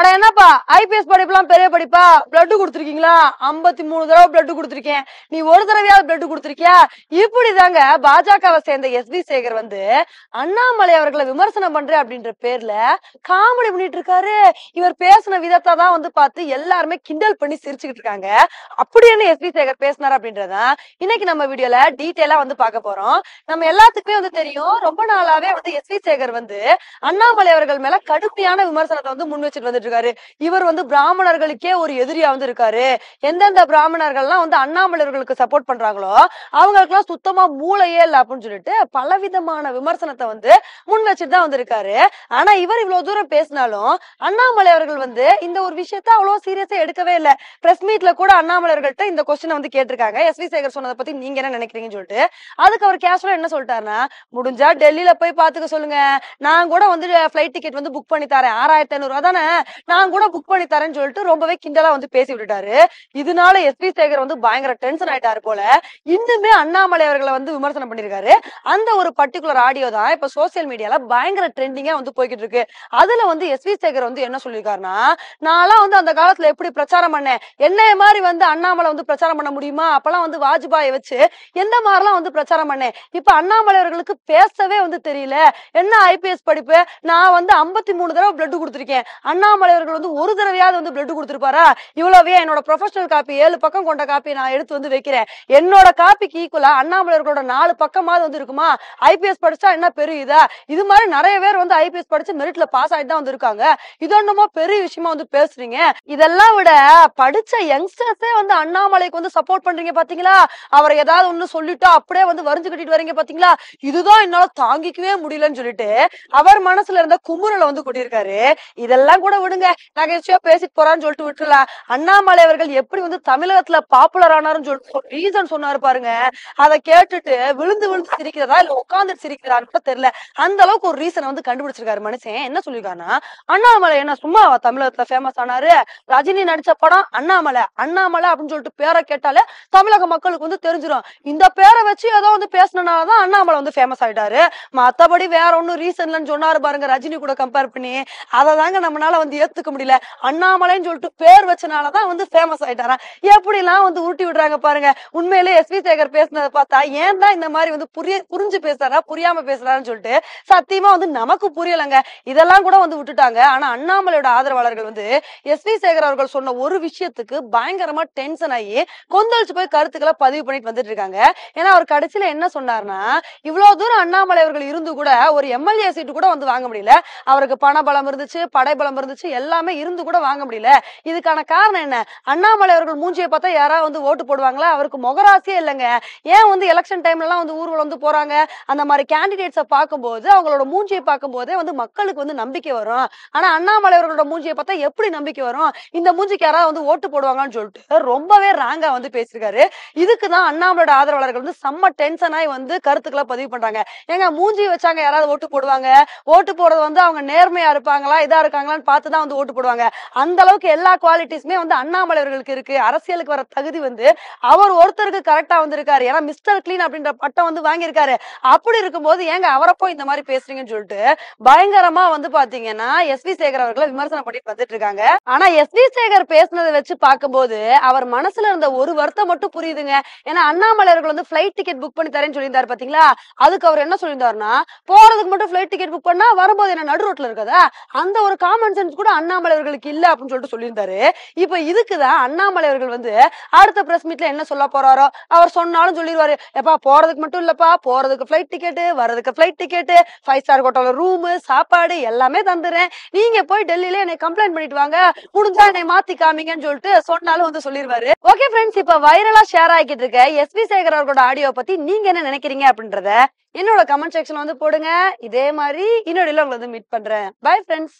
அட என்னப்பா ஐபிஎஸ் படிப்புலாம் பெரிய படிப்பா பிளட் கொடுத்துருக்கீங்களா ஐம்பத்தி மூணு தடவை பிளட் கொடுத்துருக்கேன் நீ ஒரு தடவையாவது பிளட் கொடுத்துருக்கியா இப்படிதாங்க பாஜகவை சேர்ந்த எஸ் பி சேகர் வந்து அண்ணாமலை அவர்களை விமர்சனம் பண்றேன் அப்படின்ற பேர்ல காமெடி பண்ணிட்டு இருக்காரு இவர் பேசின விதத்தை தான் வந்து பார்த்து எல்லாருமே கிண்டல் பண்ணி சிரிச்சுக்கிட்டு இருக்காங்க அப்படி என்ன எஸ் பி சேகர் பேசினார் அப்படின்றத இன்னைக்கு நம்ம வீடியோல டீட்டெயிலா வந்து பார்க்க போறோம் நம்ம எல்லாத்துக்குமே வந்து தெரியும் ரொம்ப நாளாவே வந்து எஸ் பி சேகர் வந்து அண்ணாமலை அவர்கள் மேல கடுமையான விமர்சனத்தை வந்து முன் வச்சுட்டு வந்துட்டு இருக்காரு இவர் வந்து பிராமணர்களுக்கே ஒரு எதிரியா வந்து இருக்காரு எந்தெந்த பிராமணர்கள்லாம் வந்து அண்ணாமலையர்களுக்கு சப்போர்ட் பண்றாங்களோ எல்லாம் சுத்தமா மூளையே இல்லை அப்படின்னு சொல்லிட்டு பலவிதமான விமர்சனத்தை வந்து முன் வச்சுட்டு தான் வந்திருக்காரு ஆனா இவர் இவ்வளவு தூரம் பேசினாலும் அண்ணாமலை அவர்கள் வந்து இந்த ஒரு விஷயத்த அவ்வளவு சீரியஸா எடுக்கவே இல்லை பிரஸ் மீட்ல கூட அண்ணாமலர்கள்ட்ட இந்த கொஸ்டினை வந்து கேட்டிருக்காங்க எஸ் வி சேகர் சொன்னதை பத்தி நீங்க என்ன நினைக்கிறீங்கன்னு சொல்லிட்டு அதுக்கு அவர் கேஷுவலா என்ன சொல்லிட்டாருன்னா முடிஞ்சா டெல்லியில போய் பாத்துக்க சொல்லுங்க நான் கூட வந்து பிளைட் டிக்கெட் வந்து புக் பண்ணி தரேன் ஆறாயிரத்தி ஐநூறு ரூபா தானே நான் கூட புக் பண்ணி தரேன்னு சொல்லிட்டு ரொம்பவே கிண்டலா வந்து பேசி விட்டுட்டாரு இதனால எஸ் பி சேகர் வந்து பயங்கர டென்ஷன் ஆயிட்டாரு போல இன்னுமே அண்ணாமலை அவர்களை வந்து விமர்சனம் பண்ணிருக்காரு அந்த ஒரு பர்டிகுலர் ஆடியோ தான் இப்ப சோசியல் மீடியால பயங்கர ட்ரெண்டிங்கா வந்து போய்கிட்டு இருக்கு அதுல வந்து எஸ் வி சேகர் வந்து என்ன சொல்லியிருக்காருன்னா நான்லாம் வந்து அந்த காலத்துல எப்படி பிரச்சாரம் பண்ணேன் என்ன மாதிரி வந்து அண்ணாமலை வந்து பிரச்சாரம் பண்ண முடியுமா அப்பெல்லாம் வந்து வாஜ்பாயை வச்சு எந்த மாதிரிலாம் வந்து பிரச்சாரம் பண்ணேன் இப்ப அண்ணாமலை அவர்களுக்கு பேசவே வந்து தெரியல என்ன ஐபிஎஸ் படிப்பு நான் வந்து ஐம்பத்தி மூணு தடவை பிளட் கொடுத்துருக்கேன் அண்ணாமலை அண்ணாமலை அவர்கள் வந்து ஒரு தடவையாவது வந்து பிளட் கொடுத்துருப்பாரா இவ்வளவே என்னோட ப்ரொஃபஷனல் காப்பி ஏழு பக்கம் கொண்ட காப்பி நான் எடுத்து வந்து வைக்கிறேன் என்னோட காப்பிக்கு ஈக்குவலா அண்ணாமலை அவர்களோட நாலு பக்கமாவது வந்து இருக்குமா ஐபிஎஸ் படிச்சா என்ன பெரிய இதா இது மாதிரி நிறைய பேர் வந்து ஐபிஎஸ் படிச்சு மெரிட்ல பாஸ் ஆகிட்டு தான் வந்திருக்காங்க இது ஒண்ணுமோ பெரிய விஷயமா வந்து பேசுறீங்க இதெல்லாம் விட படிச்ச யங்ஸ்டர்ஸே வந்து அண்ணாமலைக்கு வந்து சப்போர்ட் பண்றீங்க பாத்தீங்களா அவரை ஏதாவது ஒண்ணு சொல்லிட்டு அப்படியே வந்து வரைஞ்சு கட்டிட்டு வரீங்க பாத்தீங்களா இதுதான் என்னால தாங்கிக்கவே முடியலன்னு சொல்லிட்டு அவர் மனசுல இருந்த குமுறல வந்து கொட்டியிருக்காரு இதெல்லாம் கூட விடுங்க நகைச்சுவையா பேசிட்டு போறான்னு சொல்லிட்டு விட்டுலாம் அண்ணாமலை அவர்கள் எப்படி வந்து தமிழகத்துல பாப்புலர் ஆனாருன்னு சொல்லிட்டு ரீசன் சொன்னாரு பாருங்க அதை கேட்டுட்டு விழுந்து விழுந்து சிரிக்கிறதா இல்ல உட்காந்துட்டு சிரிக்கிறான்னு கூட தெரியல அந்த அளவுக்கு ஒரு ரீசனை வந்து கண்டுபிடிச்சிருக்காரு மனுஷன் என்ன சொல்லியிருக்காருன்னா அண்ணாமலை என்ன சும்மா தமிழகத்துல ஃபேமஸ் ஆனாரு ரஜினி நடிச்ச படம் அண்ணாமலை அண்ணாமலை அப்படின்னு சொல்லிட்டு பேரை கேட்டாலே தமிழக மக்களுக்கு வந்து தெரிஞ்சிடும் இந்த பேரை வச்சு ஏதோ வந்து பேசணும்னாலதான் அண்ணாமலை வந்து ஃபேமஸ் ஆயிட்டாரு மத்தபடி வேற ஒன்னும் ரீசன்லன்னு சொன்னாரு பாருங்க ரஜினி கூட கம்பேர் பண்ணி அதை தாங்க நம்மளால வந்து ஏத்துக்க முடியல அண்ணாமலைன்னு சொல்லிட்டு பேர் வச்சனாலதான் வந்து ஃபேமஸ் ஆயிட்டாரா எப்படிலாம் வந்து உருட்டி விடுறாங்க பாருங்க உண்மையிலே எஸ் சேகர் பேசினதை பார்த்தா ஏன் தான் இந்த மாதிரி வந்து புரிய புரிஞ்சு பேசுறாரா புரியாம பேசுறாருன்னு சொல்லிட்டு சத்தியமா வந்து நமக்கு புரியலங்க இதெல்லாம் கூட வந்து விட்டுட்டாங்க ஆனா அண்ணாமலையோட ஆதரவாளர்கள் வந்து எஸ் சேகர் அவர்கள் சொன்ன ஒரு விஷயத்துக்கு பயங்கரமா டென்ஷன் ஆகி கொந்தளிச்சு போய் கருத்துக்களை பதிவு பண்ணிட்டு வந்துட்டு இருக்காங்க ஏன்னா அவர் கடைசியில என்ன சொன்னார்னா இவ்வளவு தூரம் அண்ணாமலை அவர்கள் இருந்து கூட ஒரு எம்எல்ஏ சீட்டு கூட வந்து வாங்க முடியல அவருக்கு பண பலம் இருந்துச்சு படைபலம் இருந்துச்சு எல்லாமே இருந்து கூட வாங்க முடியல இதுக்கான காரணம் என்ன அண்ணாமலை அவர்கள் மூஞ்சியை பார்த்தா யாராவது வந்து ஓட்டு போடுவாங்களா அவருக்கு முகராசியே இல்லைங்க ஏன் வந்து எலெக்ஷன் டைம்லலாம் வந்து ஊர்வலம் வந்து போறாங்க அந்த மாதிரி கேண்டிடேட்ஸை பார்க்கும்போது அவங்களோட மூஞ்சியை பார்க்கும்போதே வந்து மக்களுக்கு வந்து நம்பிக்கை வரும் ஆனா அண்ணாமலை அவர்களோட மூஞ்சியை பார்த்தா எப்படி நம்பிக்கை வரும் இந்த மூஞ்சிக்கு யாராவது வந்து ஓட்டு போடுவாங்கன்னு சொல்லிட்டு ரொம்பவே ராங்கா வந்து பேசியிருக்காரு இதுக்கு தான் அண்ணாமலோட ஆதரவாளர்கள் வந்து செம்ம டென்ஷனாய் வந்து கருத்துக்களை பதிவு பண்றாங்க ஏங்க மூஞ்சி வச்சாங்க யாராவது ஓட்டு போடுவாங்க ஓட்டு போடுறது வந்து அவங்க நேர்மையா இருப்பாங்களா இதா இருக்காங்களான்னு பார்த்து தான் வந்து ஓட்டு போடுவாங்க அந்த அளவுக்கு எல்லா குவாலிட்டிஸுமே வந்து அண்ணாமலை அவர்களுக்கு இருக்கு அரசியலுக்கு வர தகுதி வந்து அவர் ஒருத்தருக்கு கரெக்டா வந்திருக்காரு ஏன்னா மிஸ்டர் கிளீன் அப்படின்ற பட்டம் வந்து வாங்கியிருக்காரு அப்படி இருக்கும்போது ஏங்க அவரை போய் இந்த மாதிரி பேசுறீங்கன்னு சொல்லிட்டு பயங்கரமா வந்து பாத்தீங்கன்னா எஸ் வி சேகர் அவர்களை விமர்சனம் பண்ணிட்டு வந்துட்டு இருக்காங்க ஆனா எஸ் வி சேகர் பேசுனதை வச்சு பார்க்கும்போது அவர் மனசுல இருந்த ஒரு வருத்தம் மட்டும் புரியுதுங்க ஏன்னா அண்ணாமலை அவர்கள் வந்து பிளைட் டிக்கெட் புக் பண்ணி தரேன்னு சொல்லியிருந்தாரு பாத்தீங்களா அதுக்கு அவர் என்ன சொல்லியிருந்தாருன்னா போறதுக்கு மட்டும் பிளைட் டிக்கெட் புக் பண்ணா வரும்போது என்ன நடு ரோட்ல இருக்கதா அந்த ஒரு காமன் சென்ஸ் கூட கூட அண்ணாமலை அவர்களுக்கு இல்ல அப்படின்னு சொல்லிட்டு சொல்லியிருந்தாரு இப்ப இதுக்குதான் அண்ணாமலை அவர்கள் வந்து அடுத்த பிரஸ் மீட்ல என்ன சொல்ல போறாரோ அவர் சொன்னாலும் சொல்லிடுவாரு எப்பா போறதுக்கு மட்டும் இல்லப்பா போறதுக்கு பிளைட் டிக்கெட்டு வர்றதுக்கு பிளைட் டிக்கெட்டு ஃபைவ் ஸ்டார் ஹோட்டல ரூமு சாப்பாடு எல்லாமே தந்துறேன் நீங்க போய் டெல்லியில என்னை கம்ப்ளைண்ட் பண்ணிட்டு வாங்க முடிஞ்சா என்னை மாத்தி காமிங்கன்னு சொல்லிட்டு சொன்னாலும் வந்து சொல்லிடுவாரு ஓகே ஃப்ரெண்ட்ஸ் இப்ப வைரலா ஷேர் ஆகிட்டு இருக்க எஸ் பி சேகர் அவர்களோட ஆடியோ பத்தி நீங்க என்ன நினைக்கிறீங்க அப்படின்றத என்னோட கமெண்ட் செக்ஷன் வந்து போடுங்க இதே மாதிரி இன்னொரு உங்களை வந்து மீட் பண்றேன் பை ஃப்ரெண்ட்ஸ்